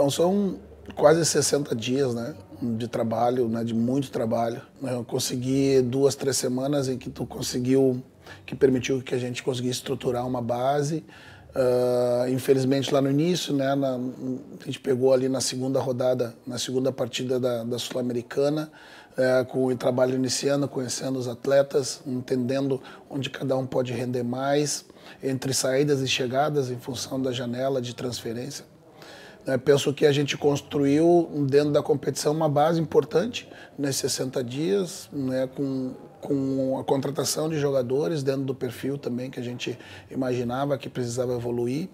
Então são quase 60 dias, né? De trabalho, né? De muito trabalho. Né. Eu consegui duas, três semanas em que tu conseguiu, que permitiu que a gente conseguisse estruturar uma base. Uh, infelizmente lá no início, né? Na, a gente pegou ali na segunda rodada, na segunda partida da, da Sul-Americana, é, com o trabalho iniciando, conhecendo os atletas, entendendo onde cada um pode render mais, entre saídas e chegadas em função da janela de transferência penso que a gente construiu dentro da competição uma base importante nesses 60 dias, né, com, com a contratação de jogadores dentro do perfil também que a gente imaginava que precisava evoluir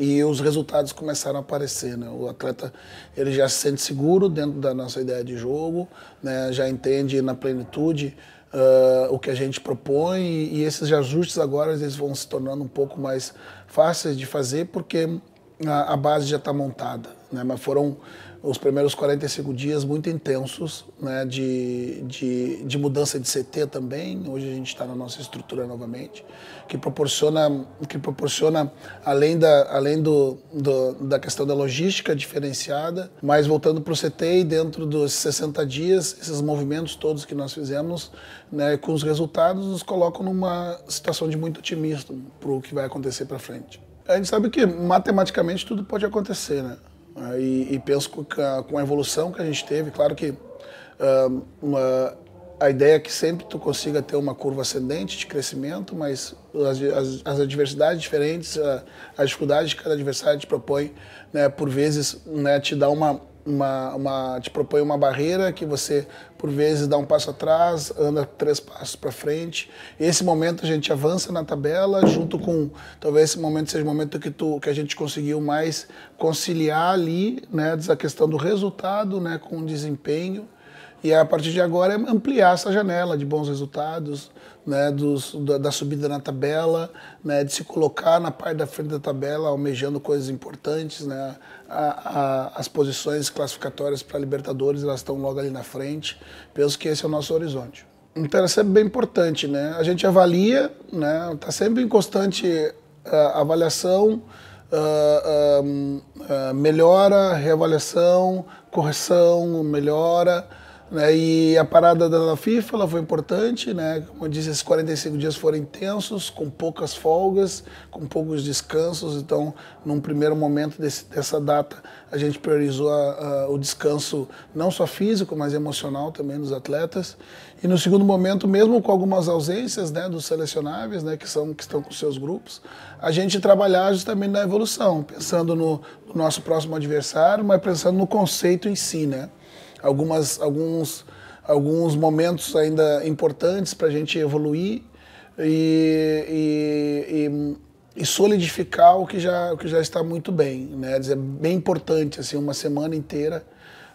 e os resultados começaram a aparecer, né? O atleta ele já se sente seguro dentro da nossa ideia de jogo, né? Já entende na plenitude uh, o que a gente propõe e, e esses ajustes agora eles vão se tornando um pouco mais fáceis de fazer porque a, a base já está montada, né? Mas foram os primeiros 45 dias muito intensos né, de, de, de, mudança de CT também. Hoje a gente está na nossa estrutura novamente, que proporciona, que proporciona além, da, além do, do da questão da logística diferenciada, mas voltando para o CT e dentro dos 60 dias, esses movimentos todos que nós fizemos né, com os resultados nos colocam numa situação de muito otimismo para o que vai acontecer para frente. A gente sabe que matematicamente tudo pode acontecer, né? E, e penso com a, evolução que a gente teve, claro que uh, uma, a ideia é que sempre tu consiga ter uma curva ascendente de crescimento, mas as, as, as adversidades diferentes, a, a dificuldade que cada adversário te propõe, né, por vezes né, te dá uma uma, uma, te propõe uma barreira que você, por vezes, dá um passo atrás, anda três passos para frente. Esse momento a gente avança na tabela, junto com, talvez esse momento seja o momento que, tu, que a gente conseguiu mais conciliar ali, né, a questão do resultado né, com o desempenho. E a partir de agora é ampliar essa janela de bons resultados, né, dos, da, da, subida na tabela, né, de se colocar na parte da frente da tabela, almejando coisas importantes. Né, a, a, as posições classificatórias para Libertadores elas estão logo ali na frente. Penso que esse é o nosso horizonte. Então é sempre bem importante, né? A gente avalia, né? Está sempre em constante uh, avaliação, uh, uh, melhora, reavaliação, correção, melhora. Né? E a parada da FIFA ela foi importante, né? Como eu disse, esses 45 dias foram intensos, com poucas folgas, com poucos descansos. Então, num primeiro momento desse, dessa data, a gente priorizou a, a, o descanso não só físico, mas emocional também dos atletas. E no segundo momento, mesmo com algumas ausências, né, dos selecionáveis, né, que são que estão com seus grupos, a gente trabalhar justamente na evolução, pensando no, no nosso próximo adversário, mas pensando no conceito em si, né? algumas, alguns, alguns momentos ainda importantes para a gente evoluir e, e, e, solidificar o que já, o que já está muito bem. Né? É bem importante assim, uma semana inteira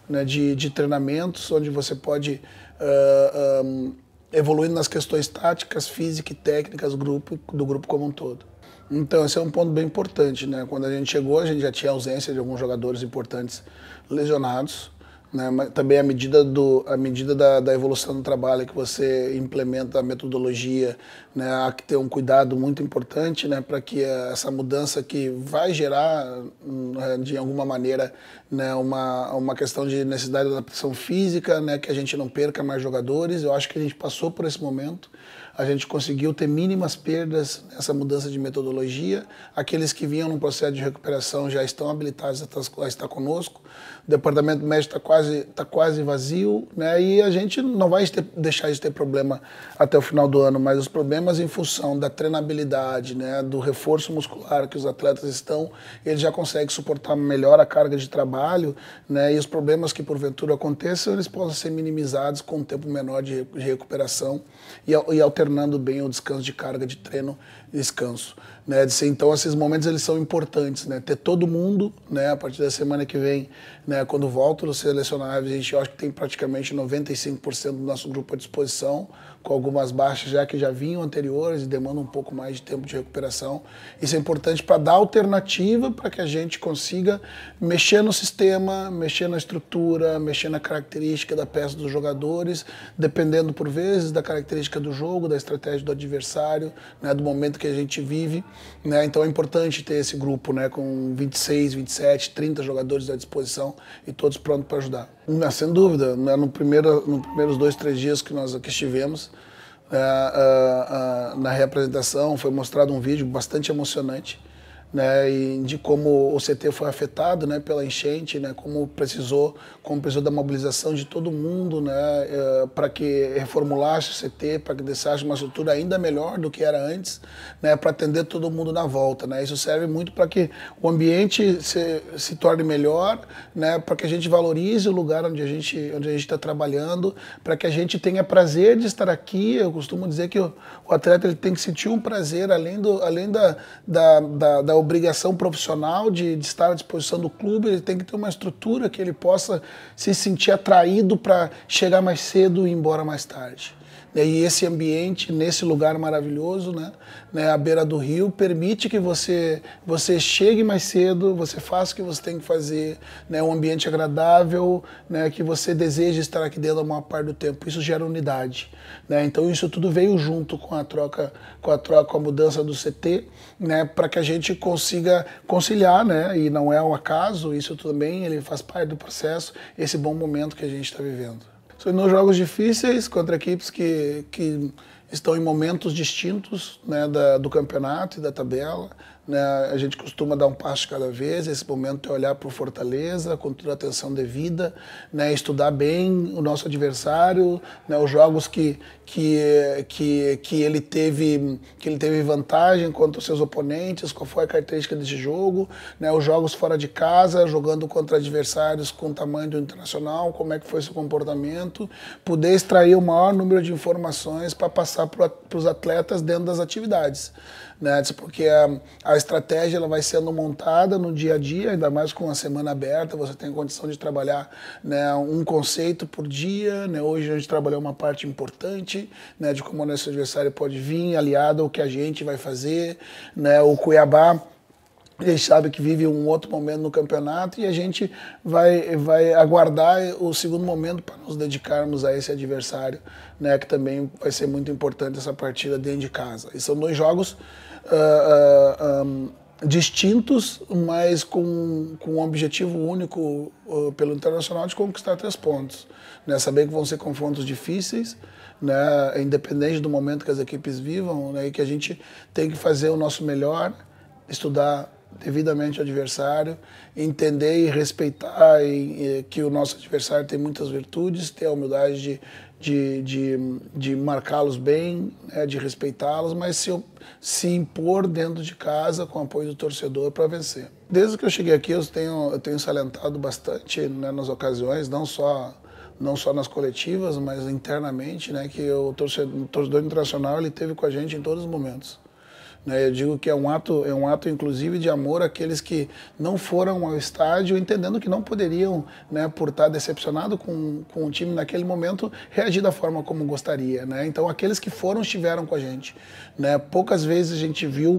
né, de, de treinamentos, onde você pode uh, ah, um, ah, evoluindo nas questões táticas, física e técnicas grupo, do grupo como um todo. Então, esse é um ponto bem importante. Né? Quando a gente chegou, a gente já tinha ausência de alguns jogadores importantes lesionados. Né? Mas também a medida, do, a medida da, da, evolução do trabalho que você implementa a metodologia, né? há que ter um cuidado muito importante né? para que eh, essa mudança que vai gerar, hum, eh, de alguma maneira, né? uma, uma questão de necessidade de adaptação física, né? que a gente não perca mais jogadores. Eu acho que a gente passou por esse momento a gente conseguiu ter mínimas perdas nessa mudança de metodologia. Aqueles que vinham no processo de recuperação já estão habilitados a estar conosco. O departamento médico está quase, tá quase vazio, né? E a gente não vai ter, deixar de ter problema até o final do ano, mas os problemas em função da treinabilidade, né? Do reforço muscular que os atletas estão, eles já conseguem suportar melhor a carga de trabalho, né? E os problemas que porventura aconteçam, eles possam ser minimizados com um tempo menor de, de recuperação e, e alternativa alternando bem o descanso de carga de treino e descanso. Né? Então, esses momentos eles são importantes. Né? Ter todo mundo, né? a partir da semana que vem, né? quando volto os selecionáveis, a gente acho que tem praticamente 95% do nosso grupo à disposição, com algumas baixas já que já vinham anteriores e demandam um pouco mais de tempo de recuperação. Isso é importante para dar alternativa para que a gente consiga mexer no sistema, mexer na estrutura, mexer na característica da peça dos jogadores, dependendo por vezes da característica do jogo, da estratégia do adversário, né, do momento que a gente vive. Né? Então é importante ter esse grupo né, com 26, 27, 30 jogadores à disposição e todos prontos para ajudar. sem dúvida, né, no primeiro, nos primeiros dois, três dias que nós aqui estivemos, uh, uh, uh, na reapresentação foi mostrado um vídeo bastante emocionante né, e de como o CT foi afetado, né, pela enchente, né, como precisou, como precisou da mobilização de todo mundo, né, é, para que reformulasse o CT, para que deixasse uma estrutura ainda melhor do que era antes, né, para atender todo mundo na volta, né. Isso serve muito para que o ambiente se, se torne melhor, né, para que a gente valorize o lugar onde a gente onde a gente está trabalhando, para que a gente tenha prazer de estar aqui. Eu costumo dizer que o, o atleta ele tem que sentir um prazer além do além da da, da, da obrigação profissional de, de, estar à disposição do clube, ele tem que ter uma estrutura que ele possa se sentir atraído para chegar mais cedo e ir embora mais tarde. E esse ambiente, nesse lugar maravilhoso, né, né, à beira do rio, permite que você, você chegue mais cedo, você faça o que você tem que fazer, né, um ambiente agradável, né, que você deseja estar aqui dentro a maior parte do tempo. Isso gera unidade. Né? Então isso tudo veio junto com a troca, com a troca, com a mudança do CT, né, para que a gente consiga conciliar, né, e não é um acaso, isso também ele faz parte do processo, esse bom momento que a gente está vivendo tornou jogos difíceis contra equipes que, que estão em momentos distintos né, da, do campeonato e da tabela. Né? A gente costuma dar um passo cada vez. Esse momento é olhar para o Fortaleza com toda a atenção devida, né? estudar bem o nosso adversário, né? os jogos que, que, que, que, ele teve, que ele teve vantagem contra os seus oponentes, qual foi a característica desse jogo, né? os jogos fora de casa, jogando contra adversários com tamanho do internacional, como é que foi seu comportamento, poder extrair o maior número de informações para passar para os atletas dentro das atividades né? Porque a, a estratégia ela vai sendo montada no dia a dia, ainda mais com a semana aberta, você tem condição de trabalhar né, um conceito por dia, né? Hoje a gente trabalhou uma parte importante, né, de como o nosso adversário pode vir, aliado ao que a gente vai fazer, né? O Cuiabá a gente sabe que vive um outro momento no campeonato e a gente vai, vai aguardar o segundo momento para nos dedicarmos a esse adversário, né, que também vai ser muito importante essa partida dentro de casa. E são dois jogos uh, ah, uh, ah, ah, um, distintos, mas com, com um objetivo único uh, pelo Internacional de conquistar três pontos. Né, saber que vão ser confrontos difíceis, né, independente do momento que as equipes vivam, né, e que a gente tem que fazer o nosso melhor, estudar devidamente o adversário, entender e respeitar e, e, que o nosso adversário tem muitas virtudes, ter a humildade de, de, de, de marcá-los bem, né, de respeitá-los, mas se, se impor dentro de casa com o apoio do torcedor para vencer. Desde que eu cheguei aqui, eu tenho, eu tenho salientado bastante né, nas ocasiões, não só não só nas coletivas, mas internamente, né, que o torcedor, o torcedor internacional ele teve com a gente em todos os momentos. Né? Eu digo que é um ato, é um ato inclusive de amor àqueles que não foram ao estádio, entendendo que não poderiam, né, por estar decepcionado com, com o time naquele momento, reagir da forma como gostaria. Né? Então, aqueles que foram estiveram com a gente. Né? Poucas vezes a gente viu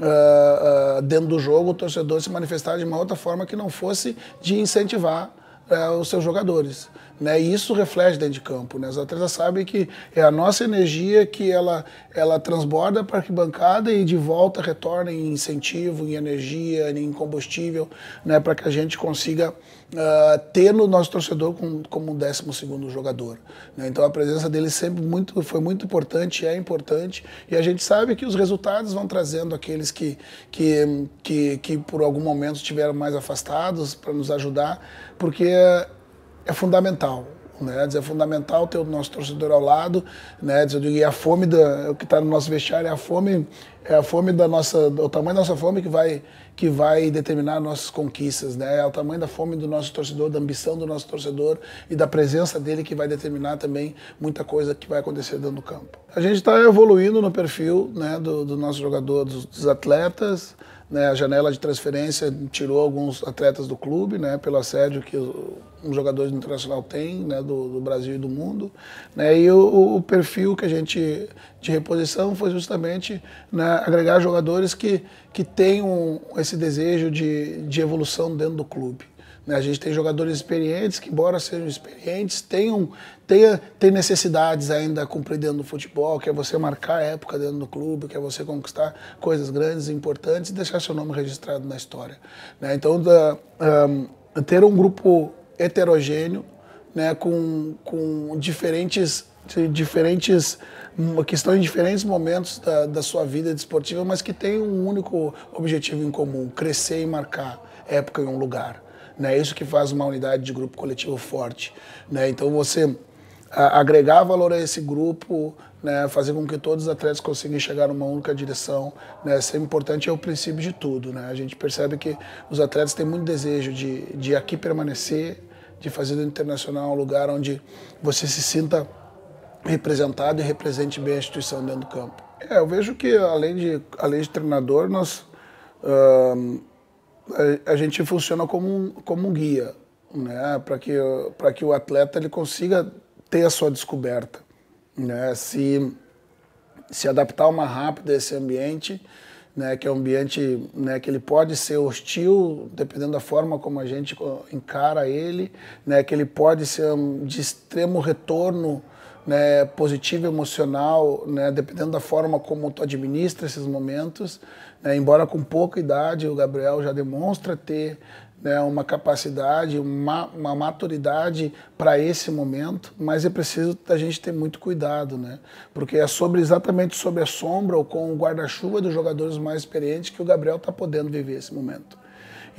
uh, uh, dentro do jogo o torcedor se manifestar de uma outra forma que não fosse de incentivar uh, os seus jogadores. Né? E isso reflete dentro de campo. Né? As atletas sabem que é a nossa energia que ela, ela transborda para a arquibancada e de volta retorna em incentivo, em energia, em combustível, né? para que a gente consiga uh, ter no nosso torcedor com, como um décimo segundo jogador. Né? Então a presença dele sempre muito, foi muito importante, é importante, e a gente sabe que os resultados vão trazendo aqueles que, que, que, que por algum momento estiveram mais afastados para nos ajudar, porque é fundamental. Né, é fundamental ter o nosso torcedor ao lado, né, eu digo, e a fome da, o que está no nosso vestiário é a fome, é a fome da nossa, o tamanho da nossa fome que vai, que vai determinar nossas conquistas, né, é o tamanho da fome do nosso torcedor, da ambição do nosso torcedor e da presença dele que vai determinar também muita coisa que vai acontecer dentro do campo. A gente está evoluindo no perfil, né, do, do nosso jogador, dos, dos atletas, né, a janela de transferência tirou alguns atletas do clube, né, pelo assédio que um jogador internacional tem, né, do, do, Brasil e do mundo. Né, e o, o, perfil que a gente de reposição foi justamente né, agregar jogadores que, que tenham esse desejo de, de evolução dentro do clube. Né? A gente tem jogadores experientes que, embora sejam experientes, tenham, tenha, tem necessidades ainda a cumprir dentro do futebol, que é você marcar época dentro do clube, que é você conquistar coisas grandes, importantes e deixar seu nome registrado na história. Né? Então, da, um, ter um grupo heterogêneo, né, com, com diferentes diferentes hum, que estão em diferentes momentos da, da sua vida desportiva, mas que tem um único objetivo em comum: crescer e marcar época em um lugar. Né? Isso que faz uma unidade de grupo coletivo forte. Né? Então você a, agregar valor a esse grupo, né? fazer com que todos os atletas consigam chegar numa única direção, né? isso é importante, é o princípio de tudo. Né? A gente percebe que os atletas têm muito desejo de, de aqui permanecer, de fazer do Internacional um lugar onde você se sinta representado e represente bem a instituição dentro do campo. É, eu vejo que além de, além de treinador, nós... Uh, a, gente funciona como um, como um guia, né? Para que, para que o atleta ele consiga ter a sua descoberta, né? Se, se adaptar mais rápido a esse ambiente, né? Que é um ambiente né, que ele pode ser hostil, dependendo da forma como a gente encara ele, né? Que ele pode ser de extremo retorno, né, positivo emocional, né, dependendo da forma como tu administra esses momentos. Né, embora com pouca idade, o Gabriel já demonstra ter né, uma capacidade, uma, uma maturidade para esse momento, mas é preciso da gente ter muito cuidado, né? Porque é sobre exatamente sobre a sombra ou com o guarda-chuva dos jogadores mais experientes que o Gabriel está podendo viver esse momento.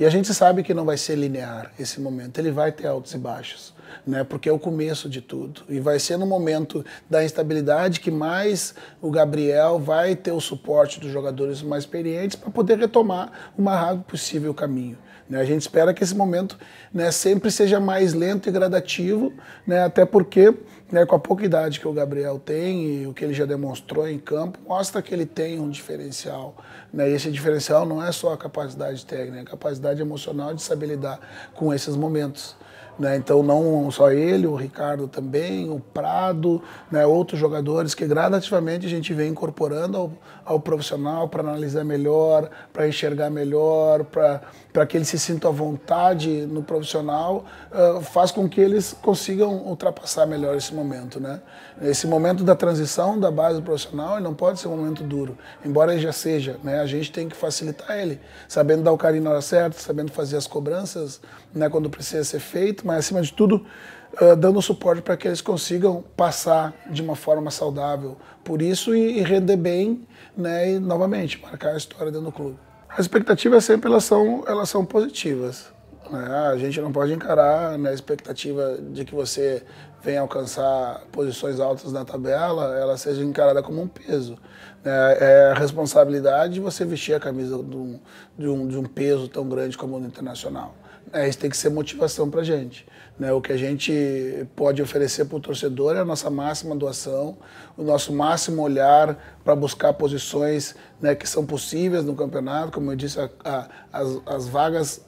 E a gente sabe que não vai ser linear esse momento, ele vai ter altos e baixos, né? Porque é o começo de tudo. E vai ser no momento da instabilidade que mais o Gabriel vai ter o suporte dos jogadores mais experientes para poder retomar o mais rápido possível o caminho. Né? A gente espera que esse momento né, sempre seja mais lento e gradativo, né? Até porque né, com a pouca idade que o Gabriel tem e o que ele já demonstrou em campo, mostra que ele tem um diferencial. Né? E esse diferencial não é só a capacidade técnica, é a capacidade emocional de saber lidar com esses momentos. Né? Então, não só ele, o Ricardo também, o Prado, né? outros jogadores que gradativamente a gente vem incorporando ao, ao profissional para analisar melhor, para enxergar melhor, para que ele se sinta à vontade no profissional, uh, faz com que eles consigam ultrapassar melhor esse momento. Né? Esse momento da transição da base do profissional não pode ser um momento duro, embora ele já seja. Né? A gente tem que facilitar ele, sabendo dar o carinho na hora certa, sabendo fazer as cobranças né, quando precisa ser feito, mas acima de tudo, uh, dando suporte para que eles consigam passar de uma forma saudável por isso e, e render bem, né, e novamente marcar a história dentro do clube. As expectativas sempre elas são, elas são positivas. Né? Ah, a gente não pode encarar né, a expectativa de que você venha alcançar posições altas na tabela, ela seja encarada como um peso. Né? É a responsabilidade de você vestir a camisa de um, de um, de um peso tão grande como o internacional. É, isso tem que ser motivação para a gente. Né? O que a gente pode oferecer para o torcedor é a nossa máxima doação, o nosso máximo olhar para buscar posições né, que são possíveis no campeonato. Como eu disse, a, a, as, as, vagas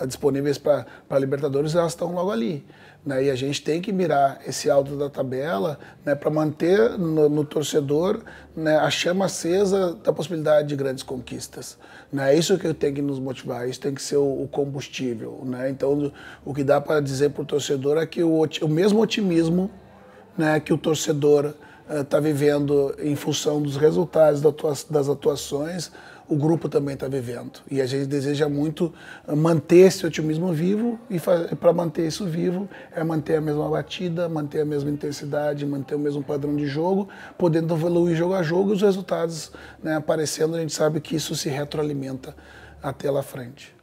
uh, disponíveis para Libertadores elas estão logo ali. Né? E a gente tem que mirar esse alto da tabela né, para manter no, no torcedor né, a chama acesa da possibilidade de grandes conquistas. Né? É isso que tem que nos motivar, isso tem que ser o, o combustível. Né? Então, o que dá para dizer para o torcedor é que o, o mesmo otimismo que o torcedor está eh, vivendo em função dos resultados das atuações, o grupo também está vivendo. E a gente deseja muito eh, manter esse otimismo vivo e para manter isso vivo é manter a mesma batida, manter a mesma intensidade, manter o mesmo padrão de jogo, podendo evoluir jogo a jogo, os resultados né, aparecendo, a gente sabe que isso se retroalimenta até lá frente.